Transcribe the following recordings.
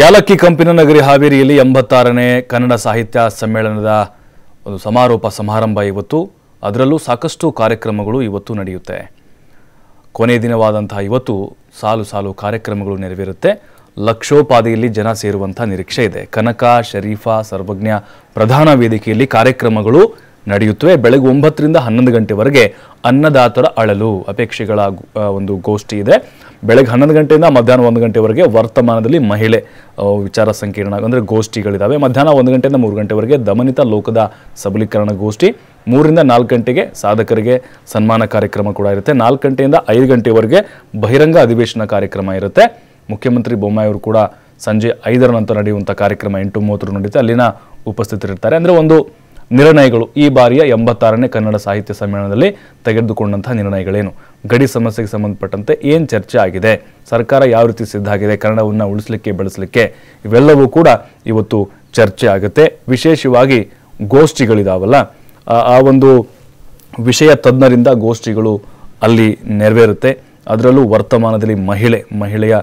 ಯಾಲಕ್ಕಿ ಕಂಪಿನ ನಗರಿ ಹಾವೇರಿಯಲ್ಲಿ ಎಂಬತ್ತಾರನೇ ಕನ್ನಡ ಸಾಹಿತ್ಯ ಸಮ್ಮೇಳನದ ಒಂದು ಸಮಾರೋಪ ಸಮಾರಂಭ ಇವತ್ತು ಅದರಲ್ಲೂ ಸಾಕಷ್ಟು ಕಾರ್ಯಕ್ರಮಗಳು ಇವತ್ತು ನಡೆಯುತ್ತೆ ಕೊನೆ ದಿನವಾದಂತಹ ಇವತ್ತು ಸಾಲು ಸಾಲು ಕಾರ್ಯಕ್ರಮಗಳು ನೆರವೇರುತ್ತೆ ಲಕ್ಷೋಪಾದಿಯಲ್ಲಿ ಜನ ಸೇರುವಂತಹ ನಿರೀಕ್ಷೆ ಇದೆ ಕನಕ ಶರೀಫಾ ಸರ್ವಜ್ಞ ಪ್ರಧಾನ ವೇದಿಕೆಯಲ್ಲಿ ಕಾರ್ಯಕ್ರಮಗಳು ನಡೆಯುತ್ತವೆ ಬೆಳಗ್ಗೆ ಒಂಬತ್ತರಿಂದ ಹನ್ನೊಂದು ಗಂಟೆವರೆಗೆ ಅನ್ನದಾತರ ಅಳಲು ಅಪೇಕ್ಷೆಗಳ ಒಂದು ಗೋಷ್ಠಿ ಇದೆ ಬೆಳಗ್ಗೆ ಹನ್ನೊಂದು ಗಂಟೆಯಿಂದ ಮಧ್ಯಾಹ್ನ ಒಂದು ಗಂಟೆವರೆಗೆ ವರ್ತಮಾನದಲ್ಲಿ ಮಹಿಳೆ ವಿಚಾರ ಸಂಕೀರ್ಣ ಅಂದರೆ ಗೋಷ್ಠಿಗಳಿದ್ದಾವೆ ಮಧ್ಯಾಹ್ನ ಒಂದು ಗಂಟೆಯಿಂದ ಮೂರು ಗಂಟೆವರೆಗೆ ದಮನಿತ ಲೋಕದ ಸಬಲೀಕರಣ ಗೋಷ್ಠಿ ಮೂರಿಂದ ನಾಲ್ಕು ಗಂಟೆಗೆ ಸಾಧಕರಿಗೆ ಸನ್ಮಾನ ಕಾರ್ಯಕ್ರಮ ಕೂಡ ಇರುತ್ತೆ ನಾಲ್ಕು ಗಂಟೆಯಿಂದ ಐದು ಗಂಟೆವರೆಗೆ ಬಹಿರಂಗ ಅಧಿವೇಶನ ಕಾರ್ಯಕ್ರಮ ಇರುತ್ತೆ ಮುಖ್ಯಮಂತ್ರಿ ಅವರು ಕೂಡ ಸಂಜೆ ಐದರ ನಂತರ ನಡೆಯುವಂಥ ಕಾರ್ಯಕ್ರಮ ಎಂಟು ಮೂವತ್ತರ ನಡೆಯುತ್ತೆ ಅಲ್ಲಿನ ಉಪಸ್ಥಿತರಿರ್ತಾರೆ ಅಂದರೆ ಒಂದು ನಿರ್ಣಯಗಳು ಈ ಬಾರಿಯ ಎಂಬತ್ತಾರನೇ ಕನ್ನಡ ಸಾಹಿತ್ಯ ಸಮ್ಮೇಳನದಲ್ಲಿ ತೆಗೆದುಕೊಂಡಂತಹ ನಿರ್ಣಯಗಳೇನು ಗಡಿ ಸಮಸ್ಯೆಗೆ ಸಂಬಂಧಪಟ್ಟಂತೆ ಏನು ಚರ್ಚೆ ಆಗಿದೆ ಸರ್ಕಾರ ಯಾವ ರೀತಿ ಸಿದ್ಧ ಆಗಿದೆ ಕನ್ನಡವನ್ನು ಉಳಿಸಲಿಕ್ಕೆ ಬೆಳೆಸಲಿಕ್ಕೆ ಇವೆಲ್ಲವೂ ಕೂಡ ಇವತ್ತು ಚರ್ಚೆ ಆಗುತ್ತೆ ವಿಶೇಷವಾಗಿ ಗೋಷ್ಠಿಗಳಿದಾವಲ್ಲ ಆ ಒಂದು ವಿಷಯ ತಜ್ಞರಿಂದ ಗೋಷ್ಠಿಗಳು ಅಲ್ಲಿ ನೆರವೇರುತ್ತೆ ಅದರಲ್ಲೂ ವರ್ತಮಾನದಲ್ಲಿ ಮಹಿಳೆ ಮಹಿಳೆಯ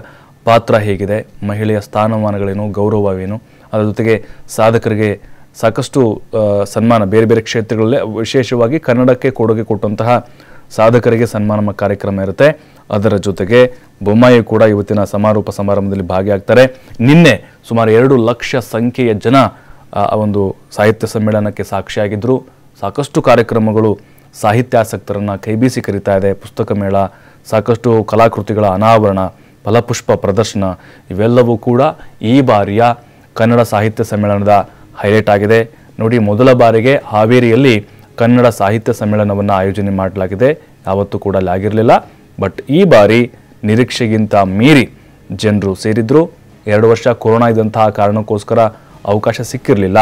ಪಾತ್ರ ಹೇಗಿದೆ ಮಹಿಳೆಯ ಸ್ಥಾನಮಾನಗಳೇನು ಗೌರವವೇನು ಅದರ ಜೊತೆಗೆ ಸಾಧಕರಿಗೆ ಸಾಕಷ್ಟು ಸನ್ಮಾನ ಬೇರೆ ಬೇರೆ ಕ್ಷೇತ್ರಗಳಲ್ಲೇ ವಿಶೇಷವಾಗಿ ಕನ್ನಡಕ್ಕೆ ಕೊಡುಗೆ ಕೊಟ್ಟಂತಹ ಸಾಧಕರಿಗೆ ಸನ್ಮಾನ ಕಾರ್ಯಕ್ರಮ ಇರುತ್ತೆ ಅದರ ಜೊತೆಗೆ ಬೊಮ್ಮಾಯಿ ಕೂಡ ಇವತ್ತಿನ ಸಮಾರೋಪ ಸಮಾರಂಭದಲ್ಲಿ ಭಾಗಿಯಾಗ್ತಾರೆ ನಿನ್ನೆ ಸುಮಾರು ಎರಡು ಲಕ್ಷ ಸಂಖ್ಯೆಯ ಜನ ಆ ಒಂದು ಸಾಹಿತ್ಯ ಸಮ್ಮೇಳನಕ್ಕೆ ಸಾಕ್ಷಿಯಾಗಿದ್ದರು ಸಾಕಷ್ಟು ಕಾರ್ಯಕ್ರಮಗಳು ಸಾಹಿತ್ಯಾಸಕ್ತರನ್ನು ಕೈಬೀಸಿ ಕರೀತಾ ಇದೆ ಪುಸ್ತಕ ಮೇಳ ಸಾಕಷ್ಟು ಕಲಾಕೃತಿಗಳ ಅನಾವರಣ ಫಲಪುಷ್ಪ ಪ್ರದರ್ಶನ ಇವೆಲ್ಲವೂ ಕೂಡ ಈ ಬಾರಿಯ ಕನ್ನಡ ಸಾಹಿತ್ಯ ಸಮ್ಮೇಳನದ ಹೈಲೈಟ್ ಆಗಿದೆ ನೋಡಿ ಮೊದಲ ಬಾರಿಗೆ ಹಾವೇರಿಯಲ್ಲಿ ಕನ್ನಡ ಸಾಹಿತ್ಯ ಸಮ್ಮೇಳನವನ್ನು ಆಯೋಜನೆ ಮಾಡಲಾಗಿದೆ ಯಾವತ್ತೂ ಕೂಡ ಅಲ್ಲಿ ಆಗಿರಲಿಲ್ಲ ಬಟ್ ಈ ಬಾರಿ ನಿರೀಕ್ಷೆಗಿಂತ ಮೀರಿ ಜನರು ಸೇರಿದ್ರು ಎರಡು ವರ್ಷ ಕೊರೋನಾ ಇದ್ದಂತಹ ಕಾರಣಕ್ಕೋಸ್ಕರ ಅವಕಾಶ ಸಿಕ್ಕಿರಲಿಲ್ಲ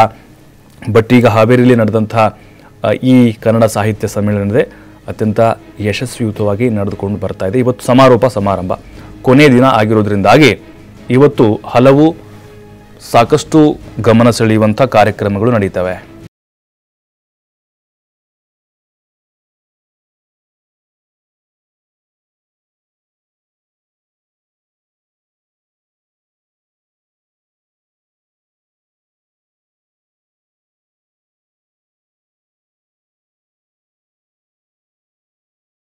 ಬಟ್ ಈಗ ಹಾವೇರಿಯಲ್ಲಿ ನಡೆದಂತಹ ಈ ಕನ್ನಡ ಸಾಹಿತ್ಯ ಸಮ್ಮೇಳನದೇ ಅತ್ಯಂತ ಯಶಸ್ವಿಯುತವಾಗಿ ನಡೆದುಕೊಂಡು ಬರ್ತಾ ಇದೆ ಇವತ್ತು ಸಮಾರೋಪ ಸಮಾರಂಭ ಕೊನೆಯ ದಿನ ಆಗಿರೋದ್ರಿಂದಾಗಿ ಇವತ್ತು ಹಲವು ಸಾಕಷ್ಟು ಗಮನ ಸೆಳೆಯುವಂಥ ಕಾರ್ಯಕ್ರಮಗಳು ನಡೀತವೆ